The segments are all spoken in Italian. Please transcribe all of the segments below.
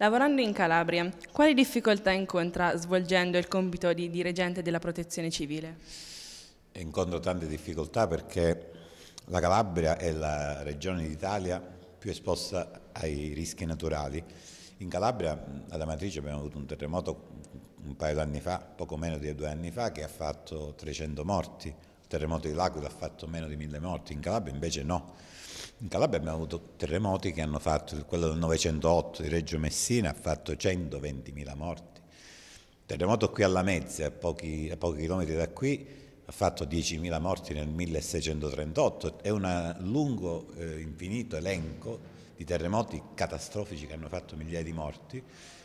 Lavorando in Calabria, quali difficoltà incontra svolgendo il compito di dirigente della protezione civile? Incontro tante difficoltà perché la Calabria è la regione d'Italia più esposta ai rischi naturali. In Calabria, ad Amatrice, abbiamo avuto un terremoto un paio d'anni fa, poco meno di due anni fa, che ha fatto 300 morti. Il terremoto di L'Aquila ha fatto meno di 1000 morti, in Calabria invece no. In Calabria abbiamo avuto terremoti che hanno fatto, quello del 908 di Reggio Messina ha fatto 120.000 morti. Il terremoto qui alla Mezza, a pochi, a pochi chilometri da qui, ha fatto 10.000 morti nel 1638. È un lungo, eh, infinito elenco di terremoti catastrofici che hanno fatto migliaia di morti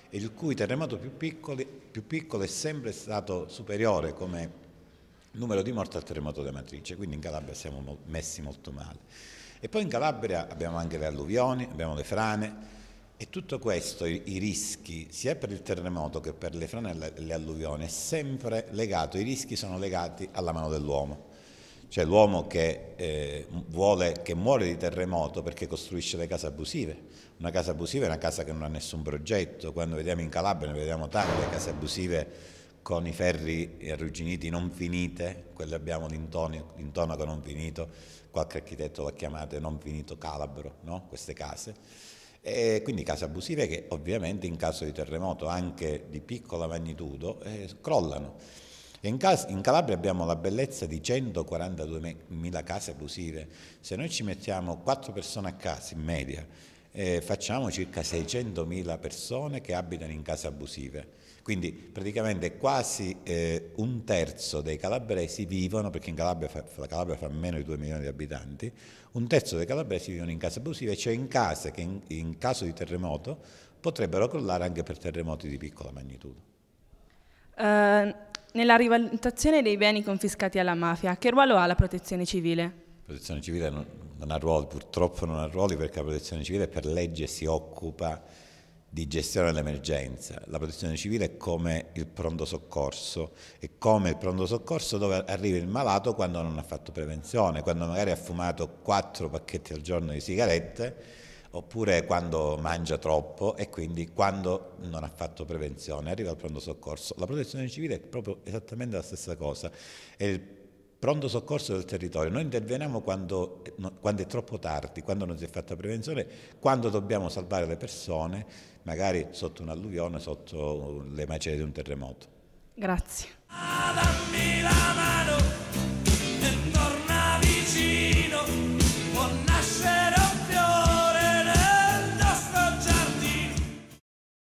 e il cui terremoto più, piccoli, più piccolo è sempre stato superiore come numero di morti al terremoto di matrice, quindi in Calabria siamo messi molto male. E poi in Calabria abbiamo anche le alluvioni, abbiamo le frane e tutto questo, i, i rischi sia per il terremoto che per le frane e le, le alluvioni, è sempre legato, i rischi sono legati alla mano dell'uomo. Cioè l'uomo che, eh, vuole, che muore di terremoto perché costruisce le case abusive. Una casa abusiva è una casa che non ha nessun progetto. Quando vediamo in Calabria ne vediamo tante case abusive con i ferri arrugginiti non finite, quelle abbiamo l'intonaco non finito, qualche architetto l'ha chiamata non finito calabro, no? queste case. E quindi case abusive che ovviamente in caso di terremoto anche di piccola magnitudo eh, crollano. In, cas- in, Calabria abbiamo la bellezza di 142.000 case abusive, se noi ci mettiamo 4 persone a casa in media eh, facciamo circa 600.000 persone che abitano in case abusive. Quindi praticamente quasi eh, un terzo dei calabresi vivono, perché Calabria fa, la Calabria fa meno di 2 milioni di abitanti, un terzo dei calabresi vivono in case abusive, cioè in case che in, in caso di terremoto potrebbero crollare anche per terremoti di piccola magnitudo. Uh, nella rivalutazione dei beni confiscati alla mafia, che ruolo ha la protezione civile? La protezione civile non, non ha ruoli, purtroppo non ha ruoli perché la protezione civile per legge si occupa di gestione dell'emergenza. La protezione civile è come il pronto soccorso, è come il pronto soccorso dove arriva il malato quando non ha fatto prevenzione, quando magari ha fumato quattro pacchetti al giorno di sigarette oppure quando mangia troppo e quindi quando non ha fatto prevenzione, arriva al pronto soccorso. La protezione civile è proprio esattamente la stessa cosa, è il pronto soccorso del territorio. Noi interveniamo quando, quando, è troppo tardi, quando non si è fatta prevenzione, quando dobbiamo salvare le persone, magari sotto un'alluvione, sotto le macerie di un terremoto. Grazie.